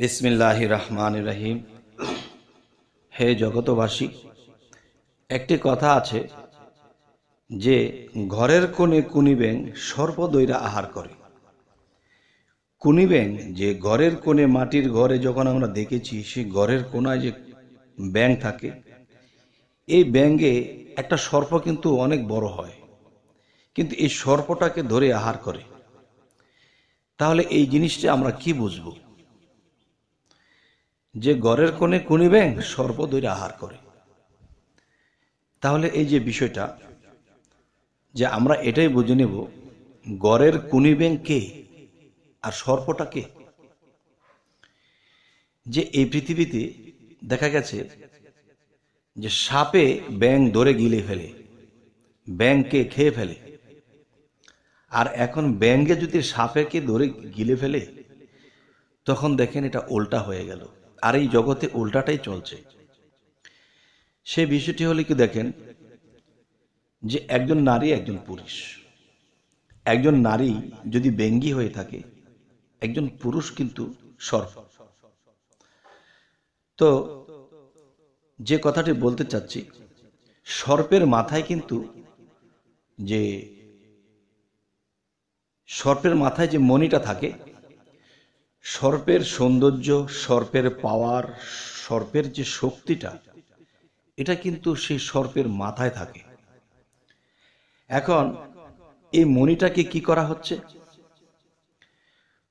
বিসমিল্লাহ রহমান রহিম হে জগতবাসী একটি কথা আছে যে ঘরের কোণে কুনিবেন সর্বদৈরা আহার করে কুনিবেন যে ঘরের কোণে মাটির ঘরে যখন আমরা দেখেছি সেই ঘরের কোনায় যে ব্যাং থাকে এই ব্যাঙ্গে একটা সর্প কিন্তু অনেক বড় হয় কিন্তু এই সর্পটাকে ধরে আহার করে তাহলে এই জিনিসটা আমরা কি বুঝবো যে ঘরের কোণে কুনি ব্যাং সর্বদৈর আহার করে তাহলে এই যে বিষয়টা যে আমরা এটাই বুঝে নেব গড়ের কুনি ব্যাং কে আর সর্পটা কে যে এই পৃথিবীতে দেখা গেছে যে সাপে ব্যাং ধরে গিলে ফেলে ব্যাংকে খেয়ে ফেলে আর এখন ব্যাংকে যদি সাপেকে ধরে গিলে ফেলে তখন দেখেন এটা উল্টা হয়ে গেল আর এই জগতে উল্টাটাই চলছে সে বিষয়টি হলে কি দেখেন যে একজন নারী একজন পুরুষ একজন নারী যদি বেঙ্গি হয়ে থাকে একজন পুরুষ কিন্তু সর্ব তো যে কথাটি বলতে চাচ্ছি সর্পের মাথায় কিন্তু যে সর্পের মাথায় যে মণিটা থাকে সর্পের সৌন্দর্য সর্পের পাওয়ার সর্পের যে শক্তিটা এটা কিন্তু সেই সর্পের মাথায় থাকে এখন এই মণিটাকে কি করা হচ্ছে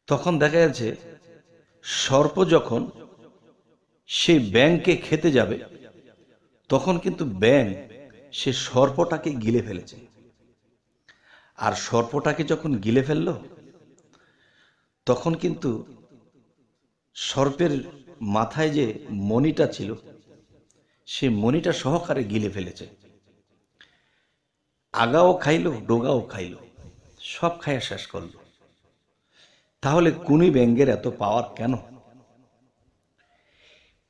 তখন দেখা যাচ্ছে সর্প যখন সেই ব্যাংকে খেতে যাবে তখন কিন্তু ব্যাং সে সর্পটাকে গিলে ফেলেছে আর সর্পটাকে যখন গিলে ফেলল তখন কিন্তু সর্পের মাথায় যে মণিটা ছিল সে মণিটা সহকারে গিলে ফেলেছে আগাও খাইল ডোগাও খাইল সব খাইয়া শেষ করল তাহলে কুনি ব্যাঙ্গের এত পাওয়ার কেন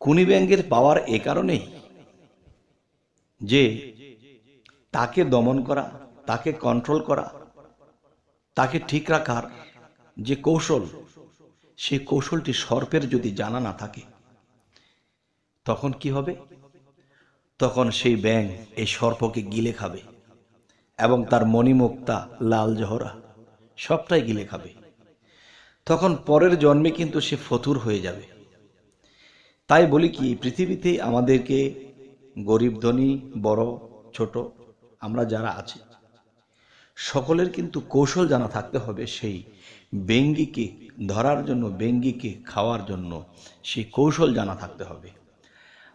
কুনি ব্যাঙ্গের পাওয়ার এ কারণেই যে তাকে দমন করা তাকে কন্ট্রোল করা তাকে ঠিক রাখার যে কৌশল সে কৌশলটি সর্পের যদি জানা না থাকে তখন কি হবে তখন সেই ব্যাং এই সর্পকে গিলে খাবে এবং তার মণিমুক্তা লাল জহরা সবটাই গিলে খাবে তখন পরের জন্মে কিন্তু সে ফতুর হয়ে যাবে তাই বলি কি পৃথিবীতে আমাদেরকে গরিব ধনী বড় ছোট আমরা যারা আছি সকলের কিন্তু কৌশল জানা থাকতে হবে সেই বেঙ্গিকে ধরার জন্য বেঙ্গিকে খাওয়ার জন্য সেই কৌশল জানা থাকতে হবে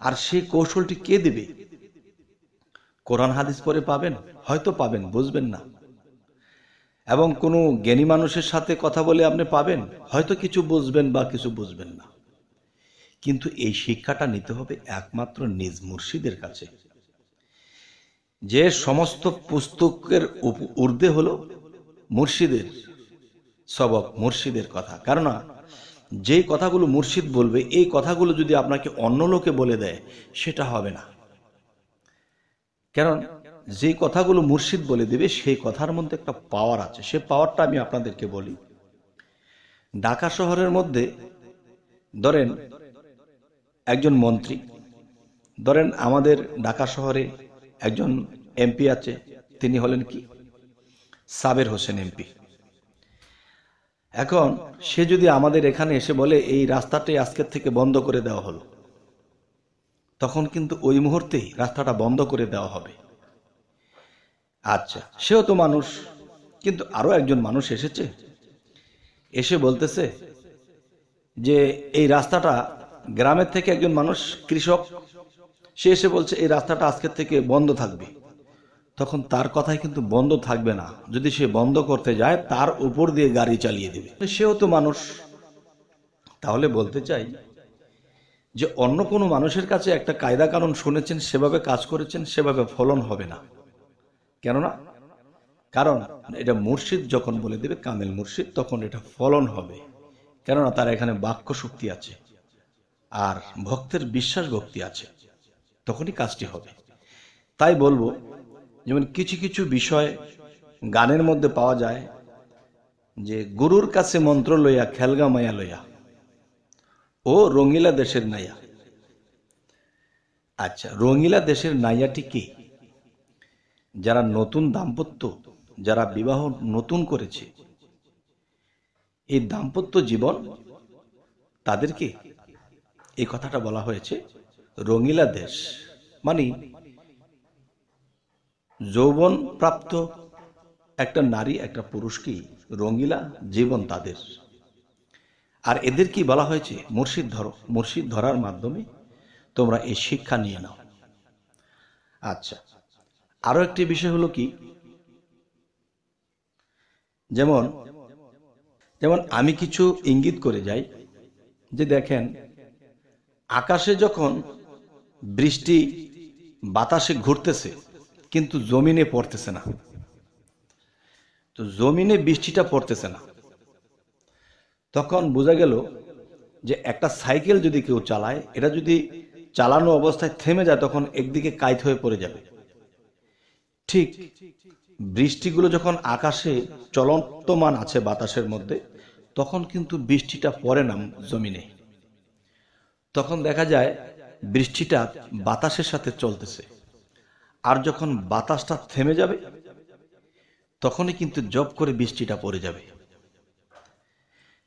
আর সে কৌশলটি কে দেবে কোরআন হাদিস পরে পাবেন হয়তো পাবেন বুঝবেন না এবং কোনো জ্ঞানী মানুষের সাথে কথা বলে আপনি পাবেন হয়তো কিছু বুঝবেন বা কিছু বুঝবেন না কিন্তু এই শিক্ষাটা নিতে হবে একমাত্র নিজ মুর্শিদের কাছে যে সমস্ত পুস্তকের উর্ধে হলো মুর্শিদের সবক মুর্শিদের কথা কেননা যেই কথাগুলো মুর্শিদ বলবে এই কথাগুলো যদি আপনাকে অন্য লোকে বলে দেয় সেটা হবে না কারণ যে কথাগুলো মুর্শিদ বলে দেবে সেই কথার মধ্যে একটা পাওয়ার আছে সে পাওয়ারটা আমি আপনাদেরকে বলি ঢাকা শহরের মধ্যে ধরেন একজন মন্ত্রী ধরেন আমাদের ঢাকা শহরে একজন এমপি আছে তিনি হলেন কি সাবের হোসেন এমপি এখন সে যদি আমাদের এখানে এসে বলে এই রাস্তাটি আজকের থেকে বন্ধ করে দেওয়া হলো তখন কিন্তু ওই মুহূর্তেই রাস্তাটা বন্ধ করে দেওয়া হবে আচ্ছা সেও তো মানুষ কিন্তু আরও একজন মানুষ এসেছে এসে বলতেছে যে এই রাস্তাটা গ্রামের থেকে একজন মানুষ কৃষক সে এসে বলছে এই রাস্তাটা আজকের থেকে বন্ধ থাকবে তখন তার কথাই কিন্তু বন্ধ থাকবে না যদি সে বন্ধ করতে যায় তার উপর দিয়ে গাড়ি চালিয়ে দেবে সেও তো মানুষ তাহলে বলতে চাই যে অন্য কোনো মানুষের কাছে একটা কায়দা কানুন শুনেছেন সেভাবে কাজ করেছেন সেভাবে ফলন হবে না কেননা কারণ এটা মুর্শিদ যখন বলে দেবে কামেল মুর্শিদ তখন এটা ফলন হবে কেননা তার এখানে বাক্য শক্তি আছে আর ভক্তের বিশ্বাস ভক্তি আছে তখনই কাজটি হবে তাই বলবো যেমন কিছু কিছু বিষয় গানের মধ্যে পাওয়া যায় যে গুরুর কাছে মন্ত্র লইয়া খেলগা মায়া লইয়া ও রঙিলা দেশের নাইয়া আচ্ছা রঙিলা দেশের নাইয়াটি কি যারা নতুন দাম্পত্য যারা বিবাহ নতুন করেছে এই দাম্পত্য জীবন তাদেরকে এই কথাটা বলা হয়েছে রঙিলা দেশ মানে যৌবন প্রাপ্ত একটা নারী একটা কি রঙিলা জীবন তাদের আর এদের কি বলা হয়েছে মুর্শিদ ধরো মুর্শিদ ধরার মাধ্যমে তোমরা এই শিক্ষা নিয়ে নাও আচ্ছা আরও একটি বিষয় হলো কি যেমন যেমন আমি কিছু ইঙ্গিত করে যাই যে দেখেন আকাশে যখন বৃষ্টি বাতাসে ঘুরতেছে কিন্তু জমিনে পড়তেছে না তো জমিনে বৃষ্টিটা পড়তেছে না তখন বোঝা গেল যে একটা সাইকেল যদি কেউ চালায় এটা যদি চালানো অবস্থায় থেমে যায় তখন একদিকে কাইত হয়ে পড়ে যাবে ঠিক বৃষ্টিগুলো যখন আকাশে চলন্তমান আছে বাতাসের মধ্যে তখন কিন্তু বৃষ্টিটা পড়ে না জমিনে তখন দেখা যায় বৃষ্টিটা বাতাসের সাথে চলতেছে আর যখন বাতাসটা থেমে যাবে তখনই কিন্তু জব করে বৃষ্টিটা পড়ে যাবে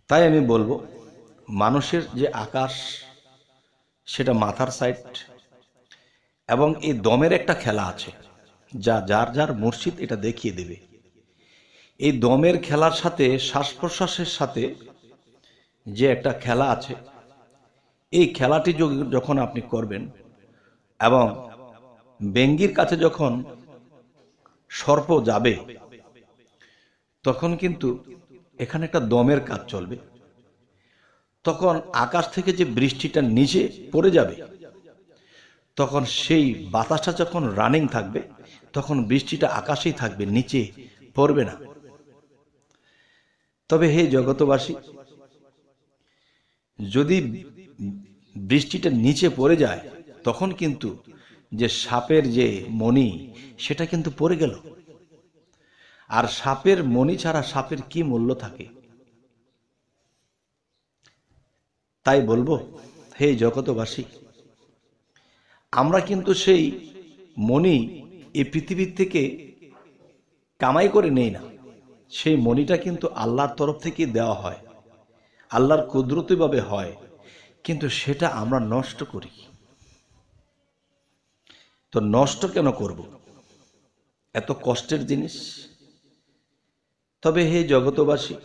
তাই আমি বলবো মানুষের যে আকাশ সেটা মাথার সাইড এবং এই দমের একটা খেলা আছে যা যার যার মসজিদ এটা দেখিয়ে দেবে এই দমের খেলার সাথে শ্বাস প্রশ্বাসের সাথে যে একটা খেলা আছে এই খেলাটি যখন আপনি করবেন এবং বেঙ্গির কাছে যখন সর্প যাবে তখন কিন্তু এখানে একটা দমের কাজ চলবে তখন আকাশ থেকে যে বৃষ্টিটা নিচে পড়ে যাবে তখন সেই বাতাসটা যখন রানিং থাকবে তখন বৃষ্টিটা আকাশেই থাকবে নিচে পড়বে না তবে হে জগতবাসী যদি বৃষ্টিটা নিচে পড়ে যায় তখন কিন্তু যে সাপের যে মণি সেটা কিন্তু পড়ে গেল আর সাপের মণি ছাড়া সাপের কি মূল্য থাকে তাই বলবো হে জগতবাসী আমরা কিন্তু সেই মণি এই পৃথিবীর থেকে কামাই করে নেই না সেই মণিটা কিন্তু আল্লাহর তরফ থেকে দেওয়া হয় আল্লাহর কুদরতিভাবে হয় কিন্তু সেটা আমরা নষ্ট করি তো নষ্ট কেন করব এত কষ্টের জিনিস তবে হে জগতবাসী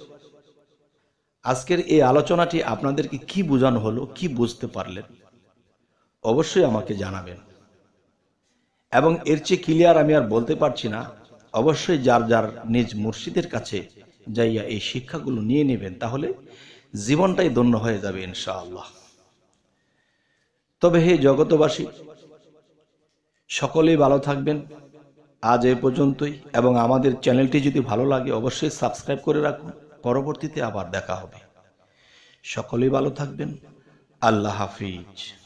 আজকের এই আলোচনাটি আপনাদেরকে কি বোঝানো হলো কি বুঝতে পারলেন অবশ্যই আমাকে জানাবেন এবং এর চেয়ে ক্লিয়ার আমি আর বলতে পারছি না অবশ্যই যার যার নিজ মুর্শিদের কাছে যাইয়া এই শিক্ষাগুলো নিয়ে নেবেন তাহলে জীবনটাই ধন্য হয়ে যাবে ইনশাআল্লাহ তবে হে জগতবাসী সকলেই ভালো থাকবেন আজ এ পর্যন্তই এবং আমাদের চ্যানেলটি যদি ভালো লাগে অবশ্যই সাবস্ক্রাইব করে রাখুন পরবর্তীতে আবার দেখা হবে সকলেই ভালো থাকবেন আল্লাহ হাফিজ